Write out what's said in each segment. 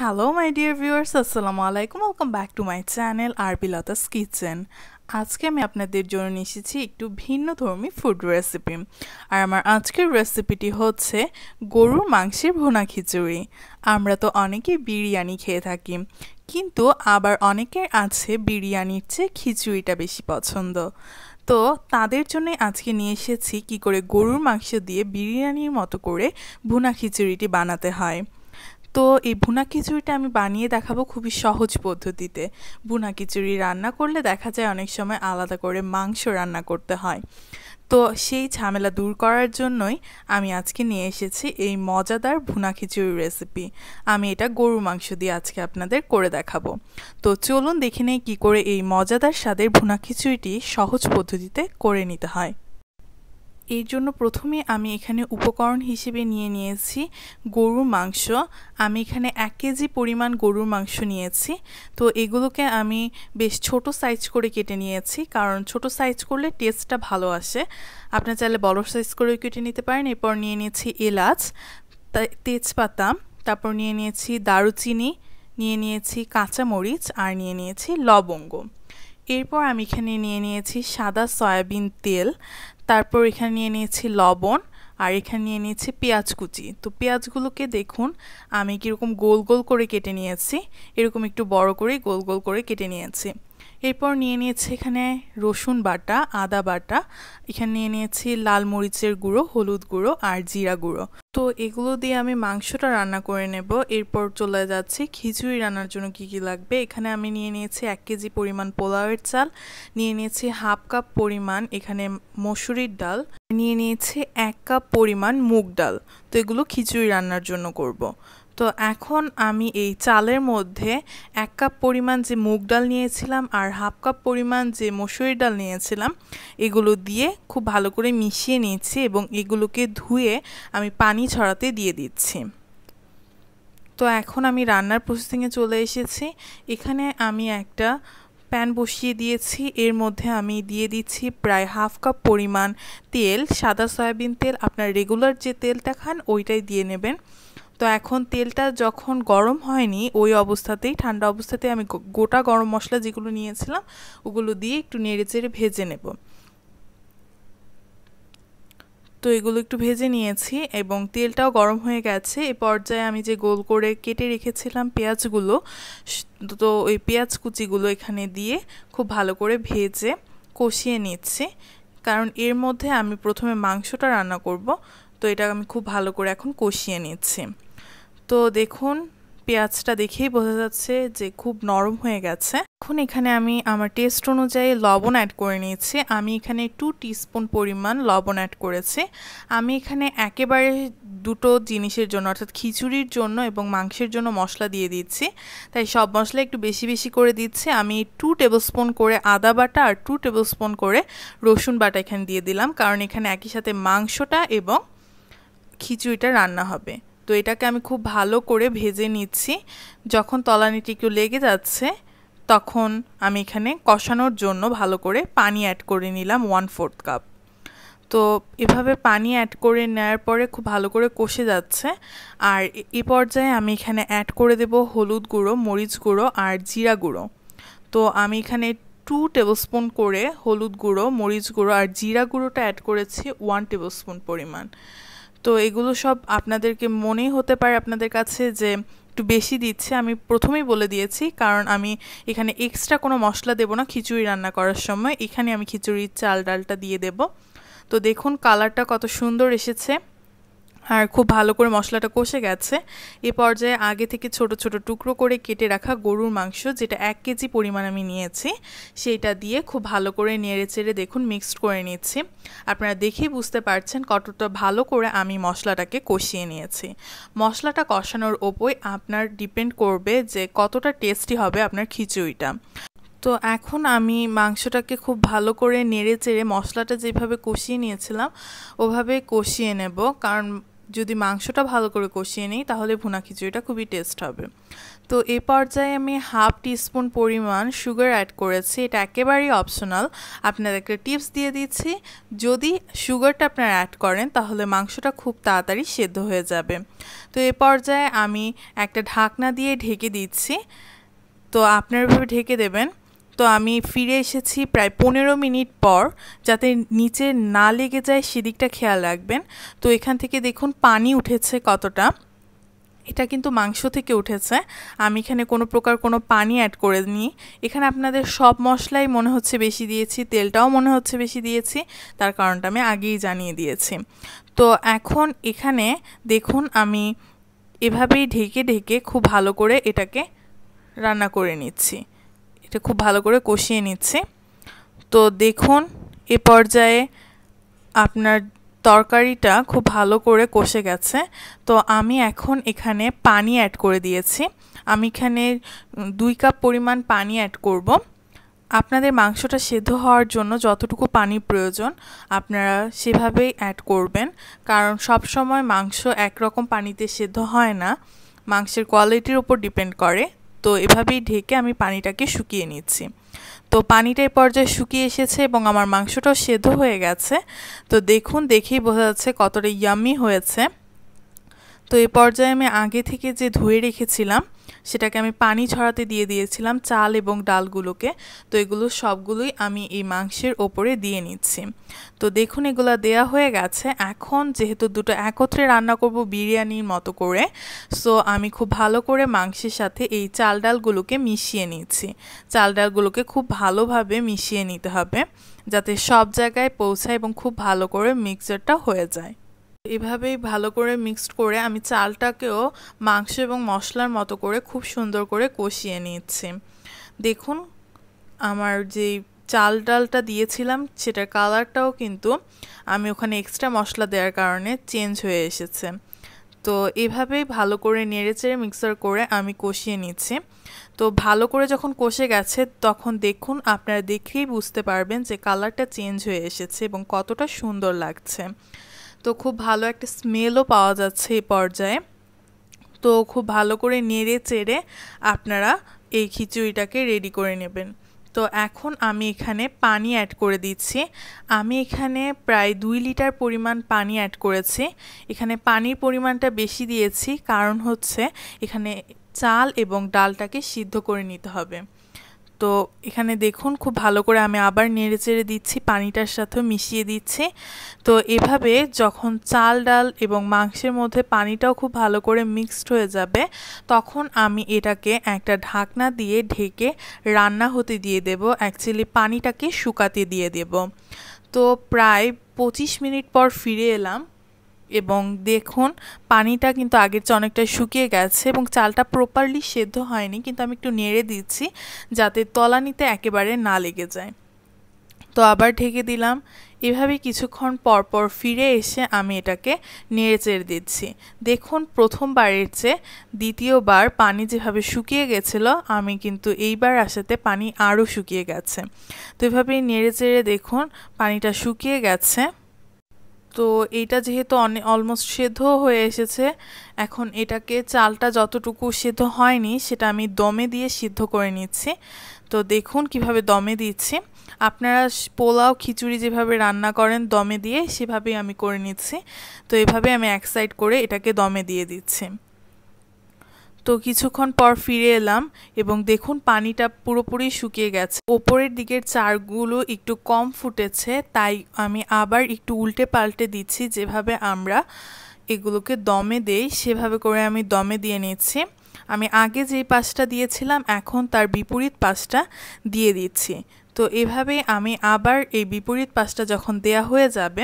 Hello my dear viewers আসসালামু আলাইকুম welcome back to my channel Lata's kitchen আজকে আমি আপনাদের জন্য নিয়ে এসেছি একটু ভিন্ন ধর্মী ফুড রেসিপি আর আমার আজকের রেসিপিটি হচ্ছে গরুর মাংসের ভুনা খিচুড়ি আমরা তো অনেকেই বিরিয়ানি খেয়ে থাকি কিন্তু আবার অনেকের আছে বিরিয়ানির চেয়ে খিচুড়িটা বেশি পছন্দ তো তাদের জন্য আজকে নিয়ে এসেছি কি করে গরুর মাংস দিয়ে বিরিয়ানির মতো করে ভুনা খিচুড়িটি বানাতে হয় তো এই বুনা খিচুড়িটা আমি বানিয়ে দেখাবো খুবই সহজ পদ্ধতিতে বুনা খিচুড়ি রান্না করলে দেখা যায় অনেক সময় আলাদা করে মাংস রান্না করতে হয় তো সেই ঝামেলা দূর করার জন্যই আমি আজকে নিয়ে এসেছি এই মজাদার ভুনা খিচুড়ির রেসিপি আমি এটা গরু মাংস দিয়ে আজকে আপনাদের করে দেখাবো তো চলুন দেখে নেই কী করে এই মজাদার স্বাদের ভুনা খিচুড়িটি সহজ পদ্ধতিতে করে নিতে হয় এর জন্য প্রথমে আমি এখানে উপকরণ হিসেবে নিয়ে নিয়েছি গরুর মাংস আমি এখানে এক কেজি পরিমাণ গরুর মাংস নিয়েছি তো এগুলোকে আমি বেশ ছোট সাইজ করে কেটে নিয়েছি কারণ ছোট সাইজ করলে টেস্টটা ভালো আসে আপনার চাইলে বড় সাইজ করেও কেটে নিতে পারেন এরপর নিয়ে নিয়েছি এলাচ তেজপাতা তারপর নিয়ে নিয়েছি দারুচিনি নিয়ে নিয়েছি কাঁচামরিচ আর নিয়ে নিয়েছি লবঙ্গ এরপর আমি এখানে নিয়ে নিয়েছি সাদা সয়াবিন তেল তারপর এখানে নিয়ে নিয়েছি লবণ আর এখানে নিয়ে নিয়েছি পেঁয়াজ কুচি তো পেঁয়াজগুলোকে দেখুন আমি কীরকম গোল গোল করে কেটে নিয়েছি এরকম একটু বড় করে গোল গোল করে কেটে নিয়েছি এরপর নিয়ে নিয়েছি এখানে রসুন বাটা আদা বাটা এখানে নিয়ে নিয়েছি লাল মরিচের গুঁড়ো হলুদ গুঁড়ো আর জিরা গুঁড়ো তো এগুলো দিয়ে আমি মাংসটা রান্না করে নেব এরপর চলে যাচ্ছি খিচুড়ি রান্নার জন্য কি কি লাগবে এখানে আমি নিয়ে নিয়েছি এক কেজি পরিমাণ পোলাওয়ের চাল নিয়ে নিয়েছি হাফ কাপ পরিমাণ এখানে মসুরির ডাল নিয়ে নিয়েছি এক কাপ পরিমাণ মুগ ডাল তো এগুলো খিচুড়ি রান্নার জন্য করব। তো এখন আমি এই চালের মধ্যে এক কাপ পরিমাণ যে মুগ ডাল নিয়েছিলাম আর হাফ কাপ পরিমাণ যে মসুরি ডাল নিয়েছিলাম এগুলো দিয়ে খুব ভালো করে মিশিয়ে নিয়েছি এবং এগুলোকে ধুয়ে আমি পানি ছড়াতে দিয়ে দিচ্ছি তো এখন আমি রান্নার প্রসেসিংয়ে চলে এসেছি এখানে আমি একটা প্যান বসিয়ে দিয়েছি এর মধ্যে আমি দিয়ে দিচ্ছি প্রায় হাফ কাপ পরিমাণ তেল সাদা সয়াবিন তেল আপনার রেগুলার যে তেলটা খান ওইটাই দিয়ে নেবেন তো এখন তেলটা যখন গরম হয়নি ওই অবস্থাতেই ঠান্ডা অবস্থাতেই আমি গোটা গরম মশলা যেগুলো নিয়েছিলাম ওগুলো দিয়ে একটু নেড়ে চেড়ে ভেজে নেব তো এগুলো একটু ভেজে নিয়েছি এবং তেলটাও গরম হয়ে গেছে এ পর্যায়ে আমি যে গোল করে কেটে রেখেছিলাম পেঁয়াজগুলো তো ওই পেঁয়াজ কুচিগুলো এখানে দিয়ে খুব ভালো করে ভেজে কষিয়ে নিচ্ছি কারণ এর মধ্যে আমি প্রথমে মাংসটা রান্না করব তো এটা আমি খুব ভালো করে এখন কষিয়ে নিচ্ছি তো দেখুন পেঁয়াজটা দেখেই বোঝা যাচ্ছে যে খুব নরম হয়ে গেছে এখন এখানে আমি আমার টেস্ট অনুযায়ী লবণ অ্যাড করে নিয়েছি আমি এখানে টু টিস্পুন পরিমাণ লবণ অ্যাড করেছি আমি এখানে একেবারে দুটো জিনিসের জন্য অর্থাৎ খিচুড়ির জন্য এবং মাংসের জন্য মশলা দিয়ে দিচ্ছি তাই সব মশলা একটু বেশি বেশি করে দিচ্ছি আমি টু টেবিলস্পুন করে আদা বাটা আর টু টেবিলস্পুন করে রসুন বাটা এখানে দিয়ে দিলাম কারণ এখানে একই সাথে মাংসটা এবং খিচুড়িটা রান্না হবে তো এটাকে আমি খুব ভালো করে ভেজে নিচ্ছি যখন তলানিটি একটু লেগে যাচ্ছে তখন আমি এখানে কষানোর জন্য ভালো করে পানি অ্যাড করে নিলাম ওয়ান ফোর্থ কাপ তো এভাবে পানি অ্যাড করে নেওয়ার পরে খুব ভালো করে কষে যাচ্ছে আর এ পর্যায়ে আমি এখানে অ্যাড করে দেব হলুদ গুঁড়ো মরিচ গুঁড়ো আর জিরা গুঁড়ো তো আমি এখানে টু টেবিলস্পুন করে হলুদ গুঁড়ো মরিচ গুঁড়ো আর জিরা গুঁড়োটা অ্যাড করেছি ওয়ান টেবিলস্পুন পরিমাণ তো এগুলো সব আপনাদেরকে মনেই হতে পারে আপনাদের কাছে যে একটু বেশি দিচ্ছে আমি প্রথমেই বলে দিয়েছি কারণ আমি এখানে এক্সট্রা কোনো মশলা দেবো না খিচুড়ি রান্না করার সময় এখানে আমি খিচুড়ির চাল ডালটা দিয়ে দেব তো দেখুন কালারটা কত সুন্দর এসেছে আর খুব ভালো করে মশলাটা কষে গেছে এ পর্যায়ে আগে থেকে ছোট ছোট টুকরো করে কেটে রাখা গরুর মাংস যেটা এক কেজি পরিমাণ আমি নিয়েছি সেইটা দিয়ে খুব ভালো করে নেড়ে চেড়ে দেখুন মিক্সড করে নিচ্ছি আপনারা দেখেই বুঝতে পারছেন কতটা ভালো করে আমি মশলাটাকে কষিয়ে নিয়েছি মশলাটা কষানোর ওপর আপনার ডিপেন্ড করবে যে কতটা টেস্টি হবে আপনার খিচুড়িটা তো এখন আমি মাংসটাকে খুব ভালো করে নেড়ে চেড়ে মশলাটা যেভাবে কষিয়ে নিয়েছিলাম ওভাবে কষিয়ে নেব কারণ যদি মাংসটা ভালো করে কষিয়ে নিই তাহলে ভুনা খিচুড়িটা খুবই টেস্ট হবে তো এ পর্যায়ে আমি হাফ টিস্পুন পরিমাণ সুগার অ্যাড করেছি এটা একেবারেই অপশনাল আপনাদের একটা টিপস দিয়ে দিচ্ছি যদি সুগারটা আপনারা অ্যাড করেন তাহলে মাংসটা খুব তাড়াতাড়ি সেদ্ধ হয়ে যাবে তো এ পর্যায়ে আমি একটা ঢাকনা দিয়ে ঢেকে দিচ্ছি তো আপনারা ভাবে ঢেকে দেবেন তো আমি ফিরে এসেছি প্রায় পনেরো মিনিট পর যাতে নিচে না লেগে যায় সেদিকটা খেয়াল রাখবেন তো এখান থেকে দেখুন পানি উঠেছে কতটা এটা কিন্তু মাংস থেকে উঠেছে আমি এখানে কোনো প্রকার কোনো পানি অ্যাড করে নিই এখানে আপনাদের সব মশলাই মনে হচ্ছে বেশি দিয়েছি তেলটাও মনে হচ্ছে বেশি দিয়েছি তার কারণটা আমি আগেই জানিয়ে দিয়েছি তো এখন এখানে দেখুন আমি এভাবেই ঢেকে ঢেকে খুব ভালো করে এটাকে রান্না করে নিচ্ছি এটা খুব ভালো করে কষিয়ে নিচ্ছি তো দেখুন এ পর্যায়ে আপনার তরকারিটা খুব ভালো করে কষে গেছে তো আমি এখন এখানে পানি অ্যাড করে দিয়েছি আমি এখানে দুই কাপ পরিমাণ পানি অ্যাড করব আপনাদের মাংসটা সেদ্ধ হওয়ার জন্য যতটুকু পানি প্রয়োজন আপনারা সেভাবেই অ্যাড করবেন কারণ সব সময় মাংস একরকম পানিতে সেদ্ধ হয় না মাংসের কোয়ালিটির উপর ডিপেন্ড করে তো এভাবেই ঢেকে আমি পানিটাকে শুকিয়ে নিচ্ছি তো পানিটা এই পর্যায়ে শুকিয়ে এসেছে এবং আমার মাংসটাও সেদ্ধ হয়ে গেছে তো দেখুন দেখেই বোঝা যাচ্ছে কতটা ইয়ামি হয়েছে তো এই পর্যায়ে আমি আগে থেকে যে ধুয়ে রেখেছিলাম সেটাকে আমি পানি ছড়াতে দিয়ে দিয়েছিলাম চাল এবং ডালগুলোকে তো এগুলো সবগুলোই আমি এই মাংসের ওপরে দিয়ে নিচ্ছি তো দেখুন এগুলো দেয়া হয়ে গেছে এখন যেহেতু দুটো একত্রে রান্না করব বিরিয়ানির মতো করে সো আমি খুব ভালো করে মাংসের সাথে এই চাল ডালগুলোকে মিশিয়ে নিচ্ছি চাল ডালগুলোকে খুব ভালোভাবে মিশিয়ে নিতে হবে যাতে সব জায়গায় পৌঁছায় এবং খুব ভালো করে মিক্সচারটা হয়ে যায় এভাবেই ভালো করে মিক্সড করে আমি চালটাকেও মাংস এবং মশলার মতো করে খুব সুন্দর করে কষিয়ে নিচ্ছি দেখুন আমার যে চাল ডালটা দিয়েছিলাম সেটার কালারটাও কিন্তু আমি ওখানে এক্সট্রা মশলা দেওয়ার কারণে চেঞ্জ হয়ে এসেছে তো এভাবেই ভালো করে নেড়েচেড়ে মিক্সার করে আমি কষিয়ে নিচ্ছি তো ভালো করে যখন কষে গেছে তখন দেখুন আপনারা দেখেই বুঝতে পারবেন যে কালারটা চেঞ্জ হয়ে এসেছে এবং কতটা সুন্দর লাগছে তো খুব ভালো একটা স্মেলও পাওয়া যাচ্ছে এই পর্যায়ে তো খুব ভালো করে নেড়ে চেড়ে আপনারা এই খিচুড়িটাকে রেডি করে নেবেন তো এখন আমি এখানে পানি অ্যাড করে দিচ্ছি আমি এখানে প্রায় দুই লিটার পরিমাণ পানি অ্যাড করেছি এখানে পানির পরিমাণটা বেশি দিয়েছি কারণ হচ্ছে এখানে চাল এবং ডালটাকে সিদ্ধ করে নিতে হবে তো এখানে দেখুন খুব ভালো করে আমি আবার নেড়ে চেড়ে দিচ্ছি পানিটার সাথে মিশিয়ে দিচ্ছি তো এভাবে যখন চাল ডাল এবং মাংসের মধ্যে পানিটাও খুব ভালো করে মিক্সড হয়ে যাবে তখন আমি এটাকে একটা ঢাকনা দিয়ে ঢেকে রান্না হতে দিয়ে দেব অ্যাকচুয়ালি পানিটাকে শুকাতে দিয়ে দেব তো প্রায় পঁচিশ মিনিট পর ফিরে এলাম এবং দেখুন পানিটা কিন্তু আগের চেয়ে অনেকটা শুকিয়ে গেছে এবং চালটা প্রপারলি সেদ্ধ হয়নি কিন্তু আমি একটু নেড়ে দিচ্ছি যাতে তলানিতে একেবারে না লেগে যায় তো আবার ঢেকে দিলাম এভাবে কিছুক্ষণ পরপর ফিরে এসে আমি এটাকে নেড়ে চেড়ে দিচ্ছি দেখুন প্রথমবারের চেয়ে দ্বিতীয়বার পানি যেভাবে শুকিয়ে গেছিলো আমি কিন্তু এইবার আসাতে পানি আরও শুকিয়ে গেছে তো এভাবেই নেড়ে চেড়ে দেখুন পানিটা শুকিয়ে গেছে তো এইটা যেহেতু অনে অলমোস্ট সেদ্ধ হয়ে এসেছে এখন এটাকে চালটা যতটুকু সেদ্ধ হয়নি সেটা আমি দমে দিয়ে সিদ্ধ করে নিচ্ছি তো দেখুন কিভাবে দমে দিচ্ছি আপনারা পোলাও খিচুড়ি যেভাবে রান্না করেন দমে দিয়ে সেভাবেই আমি করে নিচ্ছি তো এভাবে আমি এক সাইড করে এটাকে দমে দিয়ে দিচ্ছি তো কিছুক্ষণ পর ফিরে এলাম এবং দেখুন পানিটা পুরোপুরি শুকিয়ে গেছে ওপরের দিকের চারগুলো একটু কম ফুটেছে তাই আমি আবার একটু উল্টে পাল্টে দিচ্ছি যেভাবে আমরা এগুলোকে দমে দেই সেভাবে করে আমি দমে দিয়ে নিচ্ছি আমি আগে যে পাশটা দিয়েছিলাম এখন তার বিপরীত পাশটা দিয়ে দিচ্ছি তো এভাবে আমি আবার এই বিপরীত পাশটা যখন দেয়া হয়ে যাবে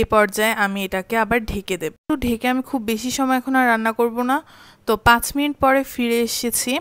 এ পর্যায়ে আমি এটাকে আবার ঢেকে দেব তো ঢেকে আমি খুব বেশি সময় এখন আর রান্না করব না তো পাঁচ মিনিট পরে ফিরে এসেছি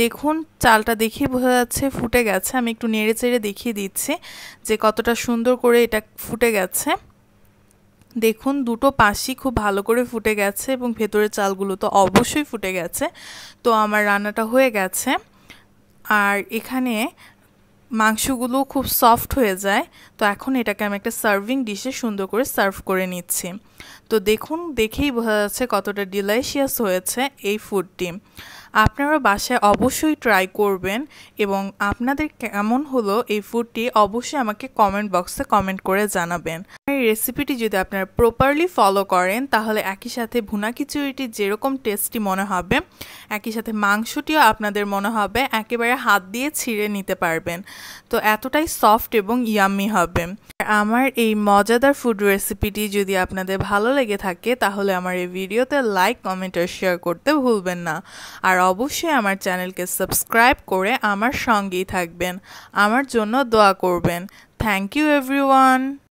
দেখুন চালটা দেখেই বোঝা যাচ্ছে ফুটে গেছে আমি একটু নেড়ে চেড়ে দেখিয়ে দিচ্ছি যে কতটা সুন্দর করে এটা ফুটে গেছে দেখুন দুটো পাশি খুব ভালো করে ফুটে গেছে এবং ভেতরের চালগুলো তো অবশ্যই ফুটে গেছে তো আমার রান্নাটা হয়ে গেছে আর এখানে মাংসগুলো খুব সফট হয়ে যায় তো এখন এটাকে আমি একটা সার্ভিং ডিশে সুন্দর করে সার্ভ করে নিচ্ছি তো দেখুন দেখেই বোঝা যাচ্ছে কতটা ডিলাইশিয়াস হয়েছে এই ফুডটি আপনারা বাসায় অবশ্যই ট্রাই করবেন এবং আপনাদের কেমন হলো এই ফুডটি অবশ্যই আমাকে কমেন্ট বক্সে কমেন্ট করে জানাবেন এই রেসিপিটি যদি আপনারা প্রপারলি ফলো করেন তাহলে একই সাথে ভুনা খিচুড়িটি যেরকম টেস্টি মনে হবে একই সাথে মাংসটিও আপনাদের মনে হবে একেবারে হাত দিয়ে ছিঁড়ে নিতে পারবেন তো এতটাই সফট এবং ইয়াম্মি হবে আমার এই মজাদার ফুড রেসিপিটি যদি আপনাদের ভালো লেগে থাকে তাহলে আমার এই ভিডিওতে লাইক কমেন্ট আর শেয়ার করতে ভুলবেন না আর অবশ্যই আমার চ্যানেলকে সাবস্ক্রাইব করে আমার সঙ্গেই থাকবেন আমার জন্য দোয়া করবেন থ্যাংক ইউ এভরিওয়ান